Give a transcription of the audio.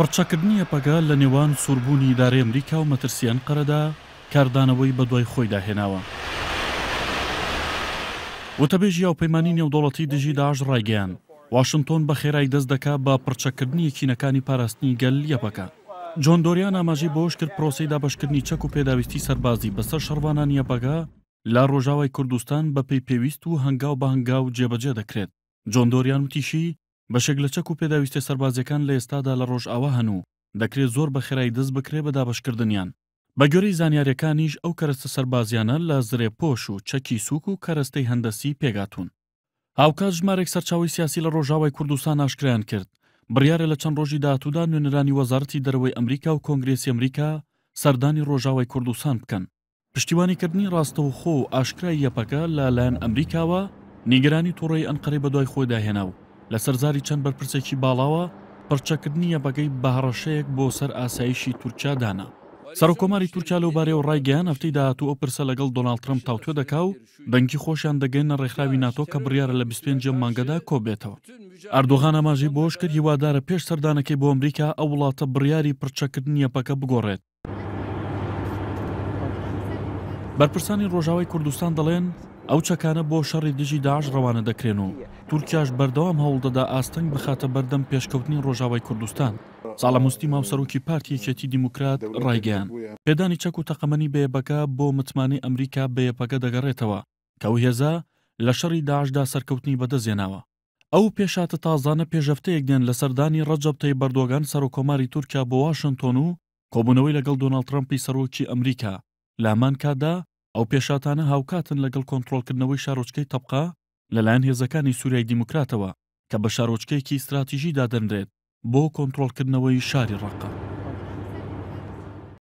پڕچەکردنیە پەگە لە نێوان سووربوونی دارێ ئەمریکا و مەترسیان قەرەدا کاردانەوەی بە دوای خۆیدا هێناوە. وتەبێژی ئەو پەیمانانی نێودوڵەتی دژی داش ڕایگەیان واشنگتۆن بە خێرای دەست دەکا بە پڕچەکردنی کینەکانی پاراستنی گەل یەپەکە. جۆن دۆریان ئاماژی بۆش کرد پرۆسی دابشکردنی چەک و پێداویستی سەربازی بەسەر شەڕوانان یەپەگە لە ڕۆژاوای کوردستان بە پێی پێویست و هەنگاو بە هەنگاو جێبەجێ دەکرێت. جۆندۆریان وتیشی بەشێک لە چەک و پێداویستە سەربازەکان لە ئێستادا لە ڕۆژئاوا هەنوو دەکرێت زۆر بە خێرای دەست بکرێ بە دابشکردنیان بە گەۆرەی زانیاریەکانیش ئەو کەرەستە سەربازیانە لە زرێپۆش و چەکی سوک و کەرەستەی هەندەسی پێگاتون هاوکات ژمارێک سەرچاوی سیاسی لە ڕۆژاوای کوردستان ئاشکرایان کرد بڕیارە لە چەند ڕۆژی داهاتوودا نوێنەرانی وەزارەتی دەرەوەی ئەمریکا و کۆنگرسی ئەمریکا سەردانی ڕۆژاوای کوردستان بکەن پشتیوانیکردنی ڕاستەوخۆ و ئاشکرای یەپەکە لە لایەن ئەمریکاوە نیگەرانی تووڕێی ئەنقەری بەدوای خۆیداهێنا و لە سەرزاری چەند بەرپرسێکی باڵاوە پڕچەکردنیە بەگەی بەهڕەشەیەک بۆ سەر ئاسایشی تورکیا دانا. سەرۆکۆماری تورکیا لەوبارێ و ڕایگەیان هەفتەی داهاتوو ئەو پرسە لەگەڵ دۆناڵ ترمپ تاوتوێ دەکا و دەنگی خۆشیان دەگەینە ڕێکخراوی ناتۆ کە بڕیاە لە 25 مانگەدا کۆبێتەوە. ئاردوغانە ماژی بۆش کرد هیوادارە پێش سەردانەکەی بۆ ئەمریکا ئەو وڵاتە بڕیاری پرچەکردنیەپەکە بگۆڕێت. بەرپرسانی ڕۆژاوای کوردستان دەڵێن ئەو چەکانە بۆ شەڕی دژی داعش ڕەوانە دەکرێن و تورکیاش بەردەوام هەوڵدەدا ئاستەنگ بخاتە بەردەم پێشکەوتنی ڕۆژاوای کوردستان ساڵە مستی ماوسەرۆکی پارتیەکێتی دیموکرات ڕایگەیان پێدانی چەک و تەقەمەنی بەیەپەکە بۆ متمانی ئەمریکا بەیەپەکە دەگەڕێتەوە کەو هێزا لە شەڕی داعشدا سەرکەوتنی بەدەزێناوە ئەو پێشاتە تازانە پێشەفتەیەک دێن لە سەردانی ڕەجەبتەی بەردۆگان سەرۆکۆماری تورکیا بۆ واشنتۆن و کۆبوونەوەی لەگەڵ دۆناڵ ترمپی سەرۆکی ئەمریکا لامان کادا ئەو پێشاتانە هاوکاتن لەگەڵ کۆنتترۆلکردنەوەی شارۆچکەی تەبقا لەلایەن هێزەکانی سووریای دیموکراتەوە کە بە شارۆچکەیەکی استراتیژی دادەنرێت بۆ کۆنتترۆلکردنەوەی شاری ڕقە.